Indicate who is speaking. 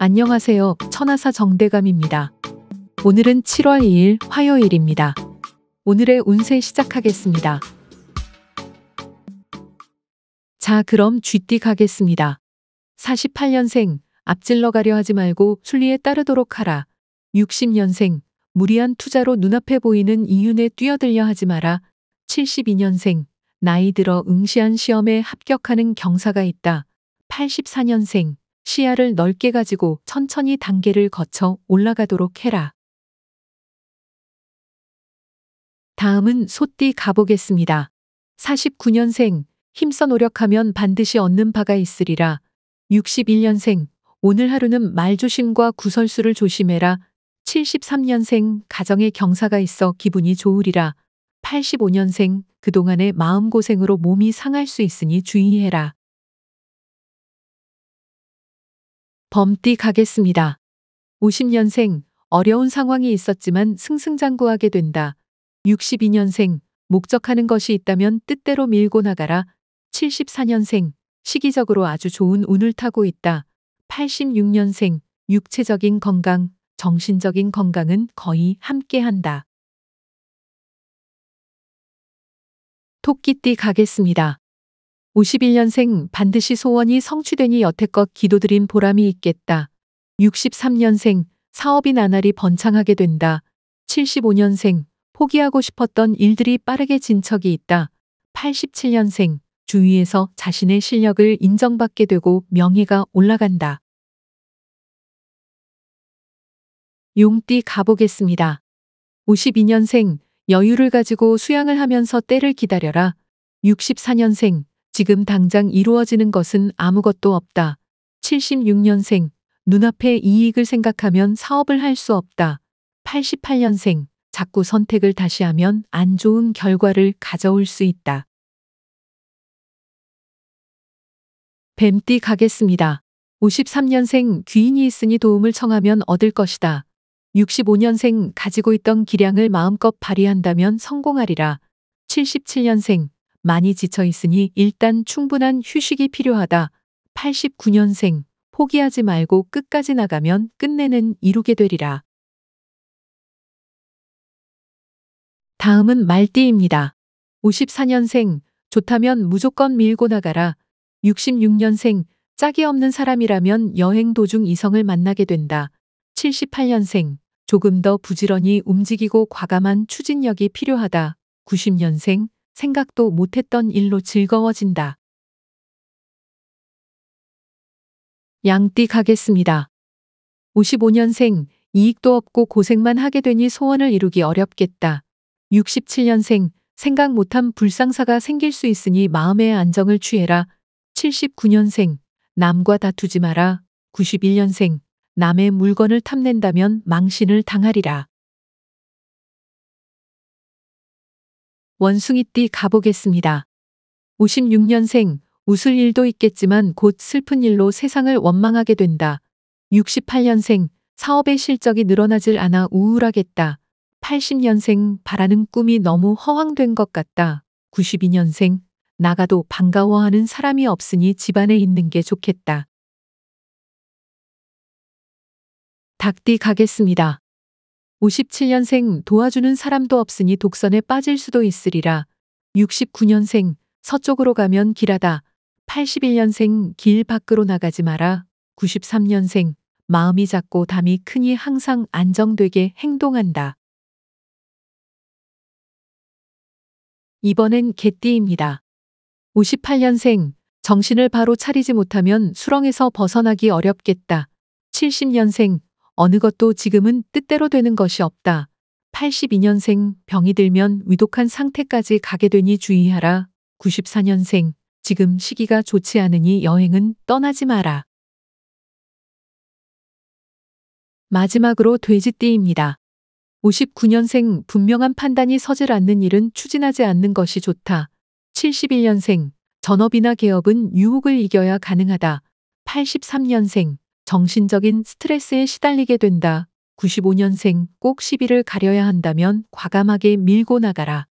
Speaker 1: 안녕하세요. 천하사 정대감입니다. 오늘은 7월 2일 화요일입니다. 오늘의 운세 시작하겠습니다. 자, 그럼 쥐띠 가겠습니다. 48년생, 앞질러 가려 하지 말고 순리에 따르도록 하라. 60년생, 무리한 투자로 눈앞에 보이는 이윤에 뛰어들려 하지 마라. 72년생, 나이 들어 응시한 시험에 합격하는 경사가 있다. 84년생, 시야를 넓게 가지고 천천히 단계를 거쳐 올라가도록 해라. 다음은 소띠 가보겠습니다. 49년생, 힘써 노력하면 반드시 얻는 바가 있으리라. 61년생, 오늘 하루는 말조심과 구설수를 조심해라. 73년생, 가정에 경사가 있어 기분이 좋으리라. 85년생, 그동안의 마음고생으로 몸이 상할 수 있으니 주의해라. 범띠가겠습니다. 50년생, 어려운 상황이 있었지만 승승장구하게 된다. 62년생, 목적하는 것이 있다면 뜻대로 밀고 나가라. 74년생, 시기적으로 아주 좋은 운을 타고 있다. 86년생, 육체적인 건강, 정신적인 건강은 거의 함께한다. 토끼띠 가겠습니다. 51년생 반드시 소원이 성취되니 여태껏 기도드린 보람이 있겠다. 63년생 사업인 나날이 번창하게 된다. 75년생 포기하고 싶었던 일들이 빠르게 진척이 있다. 87년생 주위에서 자신의 실력을 인정받게 되고 명예가 올라간다. 용띠 가보겠습니다. 52년생 여유를 가지고 수양을 하면서 때를 기다려라. 64년생 지금 당장 이루어지는 것은 아무것도 없다. 76년생, 눈앞의 이익을 생각하면 사업을 할 수 없다. 88년생, 자꾸 선택을 다시 하면 안 좋은 결과를 가져올 수 있다. 뱀띠 가겠습니다. 53년생 귀인이 있으니 도움을 청하면 얻을 것이다. 65년생 가지고 있던 기량을 마음껏 발휘한다면 성공하리라. 77년생 많이 지쳐 있으니 일단 충분한 휴식이 필요하다. 89년생, 포기하지 말고 끝까지 나가면 끝내는 이루게 되리라. 다음은 말띠입니다. 54년생, 좋다면 무조건 밀고 나가라. 66년생, 짝이 없는 사람이라면 여행 도중 이성을 만나게 된다. 78년생, 조금 더 부지런히 움직이고 과감한 추진력이 필요하다. 90년생, 생각도 못했던 일로 즐거워진다. 양띠 가겠습니다. 55년생, 이익도 없고 고생만 하게 되니 소원을 이루기 어렵겠다. 67년생, 생각 못한 불상사가 생길 수 있으니 마음의 안정을 취해라. 79년생, 남과 다투지 마라. 91년생, 남의 물건을 탐낸다면 망신을 당하리라. 원숭이띠 가보겠습니다. 56년생, 웃을 일도 있겠지만 곧 슬픈 일로 세상을 원망하게 된다. 68년생, 사업의 실적이 늘어나질 않아 우울하겠다. 80년생, 바라는 꿈이 너무 허황된 것 같다. 92년생, 나가도 반가워하는 사람이 없으니 집안에 있는 게 좋겠다. 닭띠 가겠습니다. 57년생 도와주는 사람도 없으니 독선에 빠질 수도 있으리라. 69년생 서쪽으로 가면 길하다. 81년생 길 밖으로 나가지 마라. 93년생 마음이 작고 담이 크니 항상 안정되게 행동한다. 이번엔 개띠입니다. 58년생 정신을 바로 차리지 못하면 수렁에서 벗어나기 어렵겠다. 70년생 어느 것도 지금은 뜻대로 되는 것이 없다. 82년생 병이 들면 위독한 상태까지 가게 되니 주의하라. 94년생 지금 시기가 좋지 않으니 여행은 떠나지 마라. 마지막으로 돼지띠입니다. 59년생 분명한 판단이 서질 않는 일은 추진하지 않는 것이 좋다. 71년생 전업이나 개업은 유혹을 이겨야 가능하다. 83년생 정신적인 스트레스에 시달리게 된다. 95년생 꼭 시비를 가려야 한다면 과감하게 밀고 나가라.